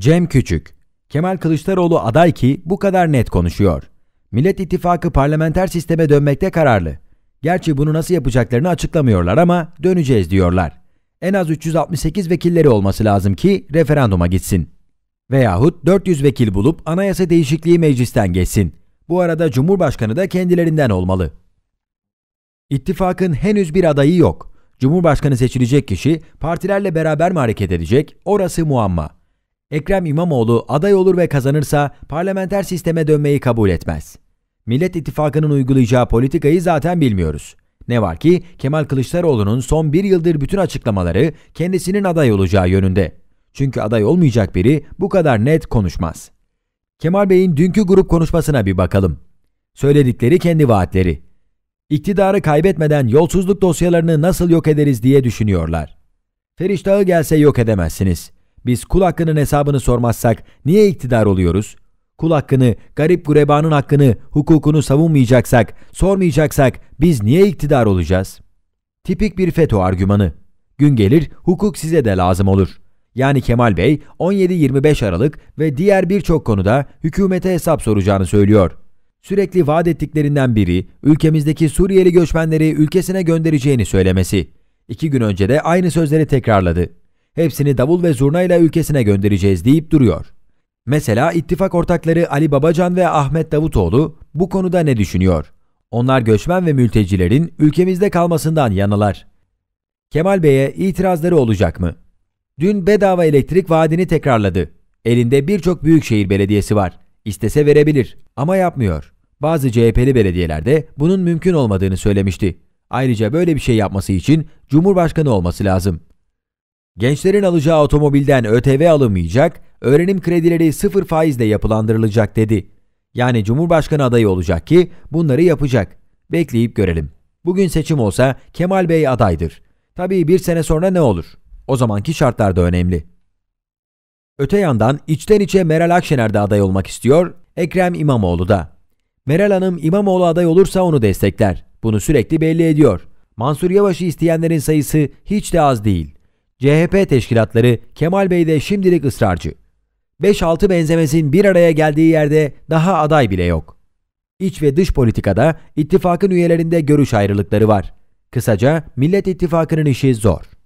Cem Küçük, Kemal Kılıçdaroğlu aday ki bu kadar net konuşuyor. Millet İttifakı parlamenter sisteme dönmekte kararlı. Gerçi bunu nasıl yapacaklarını açıklamıyorlar ama döneceğiz diyorlar. En az 368 vekilleri olması lazım ki referanduma gitsin. Veyahut 400 vekil bulup anayasa değişikliği meclisten geçsin. Bu arada Cumhurbaşkanı da kendilerinden olmalı. İttifakın henüz bir adayı yok. Cumhurbaşkanı seçilecek kişi partilerle beraber mi hareket edecek? Orası muamma. Ekrem İmamoğlu aday olur ve kazanırsa parlamenter sisteme dönmeyi kabul etmez. Millet İttifakı'nın uygulayacağı politikayı zaten bilmiyoruz. Ne var ki Kemal Kılıçdaroğlu'nun son bir yıldır bütün açıklamaları kendisinin aday olacağı yönünde. Çünkü aday olmayacak biri bu kadar net konuşmaz. Kemal Bey'in dünkü grup konuşmasına bir bakalım. Söyledikleri kendi vaatleri. İktidarı kaybetmeden yolsuzluk dosyalarını nasıl yok ederiz diye düşünüyorlar. Feriştahı gelse yok edemezsiniz. Biz kul hakkının hesabını sormazsak niye iktidar oluyoruz? Kul hakkını, garip gurebanın hakkını, hukukunu savunmayacaksak, sormayacaksak biz niye iktidar olacağız? Tipik bir FETÖ argümanı. Gün gelir hukuk size de lazım olur. Yani Kemal Bey 17-25 Aralık ve diğer birçok konuda hükümete hesap soracağını söylüyor. Sürekli vaat ettiklerinden biri ülkemizdeki Suriyeli göçmenleri ülkesine göndereceğini söylemesi. İki gün önce de aynı sözleri tekrarladı. Hepsini davul ve zurnayla ülkesine göndereceğiz deyip duruyor. Mesela ittifak ortakları Ali Babacan ve Ahmet Davutoğlu bu konuda ne düşünüyor? Onlar göçmen ve mültecilerin ülkemizde kalmasından yanalar. Kemal Bey'e itirazları olacak mı? Dün bedava elektrik vaadini tekrarladı. Elinde birçok büyükşehir belediyesi var. İstese verebilir ama yapmıyor. Bazı CHP'li belediyelerde bunun mümkün olmadığını söylemişti. Ayrıca böyle bir şey yapması için Cumhurbaşkanı olması lazım. Gençlerin alacağı otomobilden ÖTV alamayacak, öğrenim kredileri sıfır faizle yapılandırılacak dedi. Yani Cumhurbaşkanı adayı olacak ki bunları yapacak. Bekleyip görelim. Bugün seçim olsa Kemal Bey adaydır. Tabii bir sene sonra ne olur? O zamanki şartlar da önemli. Öte yandan içten içe Meral Akşener de aday olmak istiyor, Ekrem İmamoğlu da. Meral Hanım İmamoğlu aday olursa onu destekler. Bunu sürekli belli ediyor. Mansur Yavaş'ı isteyenlerin sayısı hiç de az değil. CHP teşkilatları Kemal Bey de şimdilik ısrarcı. 5-6 benzemesin bir araya geldiği yerde daha aday bile yok. İç ve dış politikada ittifakın üyelerinde görüş ayrılıkları var. Kısaca Millet İttifakı'nın işi zor.